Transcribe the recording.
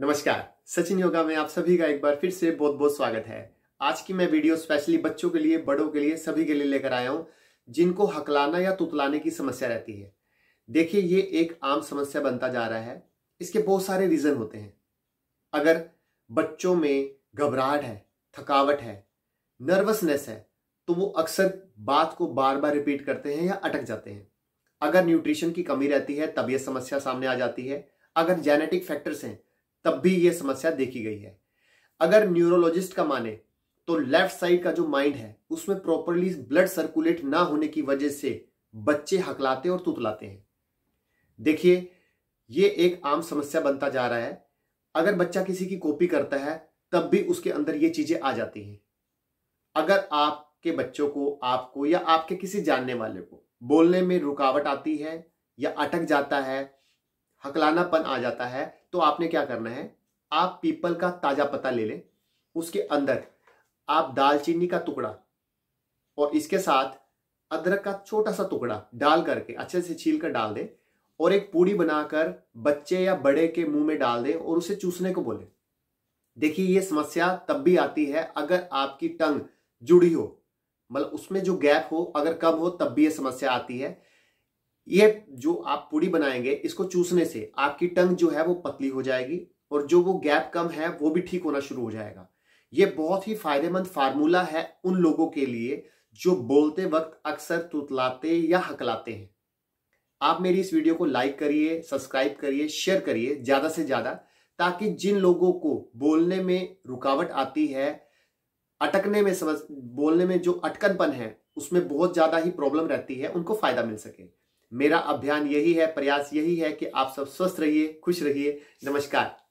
नमस्कार सचिन योगा में आप सभी का एक बार फिर से बहुत बहुत स्वागत है आज की मैं वीडियो स्पेशली बच्चों के लिए बड़ों के लिए सभी के लिए लेकर आया हूँ जिनको हकलाना या तुतलाने की समस्या रहती है देखिए ये एक आम समस्या बनता जा रहा है इसके बहुत सारे रीजन होते हैं अगर बच्चों में घबराहट है थकावट है नर्वसनेस है तो वो अक्सर बात को बार बार रिपीट करते हैं या अटक जाते हैं अगर न्यूट्रिशन की कमी रहती है तब यह समस्या सामने आ जाती है अगर जेनेटिक फैक्टर्स हैं तब भी यह समस्या देखी गई है अगर न्यूरोलॉजिस्ट का माने तो लेफ्ट साइड का जो माइंड है उसमें प्रॉपरली ब्लड सर्कुलेट ना होने की वजह से बच्चे हकलाते और तुतलाते हैं देखिए यह एक आम समस्या बनता जा रहा है अगर बच्चा किसी की कॉपी करता है तब भी उसके अंदर ये चीजें आ जाती हैं अगर आपके बच्चों को आपको या आपके किसी जानने वाले को बोलने में रुकावट आती है या अटक जाता है हकलानापन आ जाता है तो आपने क्या करना है आप पीपल का ताज़ा पत्ता ले लें उसके अंदर आप दालचीनी का टुकड़ा और इसके साथ अदरक का छोटा सा टुकड़ा डाल करके अच्छे से छील कर डाल दें और एक पूड़ी बनाकर बच्चे या बड़े के मुंह में डाल दें और उसे चूसने को बोले देखिए ये समस्या तब भी आती है अगर आपकी टंग जुड़ी हो मतलब उसमें जो गैप हो अगर कम हो तब भी ये समस्या आती है ये जो आप पूड़ी बनाएंगे इसको चूसने से आपकी टंग जो है वो पतली हो जाएगी और जो वो गैप कम है वो भी ठीक होना शुरू हो जाएगा ये बहुत ही फायदेमंद फार्मूला है उन लोगों के लिए जो बोलते वक्त अक्सर तुतलाते या हकलाते हैं आप मेरी इस वीडियो को लाइक करिए सब्सक्राइब करिए शेयर करिए ज़्यादा से ज़्यादा ताकि जिन लोगों को बोलने में रुकावट आती है अटकने में समझ बोलने में जो अटकनपन है उसमें बहुत ज़्यादा ही प्रॉब्लम रहती है उनको फ़ायदा मिल सके मेरा अभियान यही है प्रयास यही है कि आप सब स्वस्थ रहिए खुश रहिए नमस्कार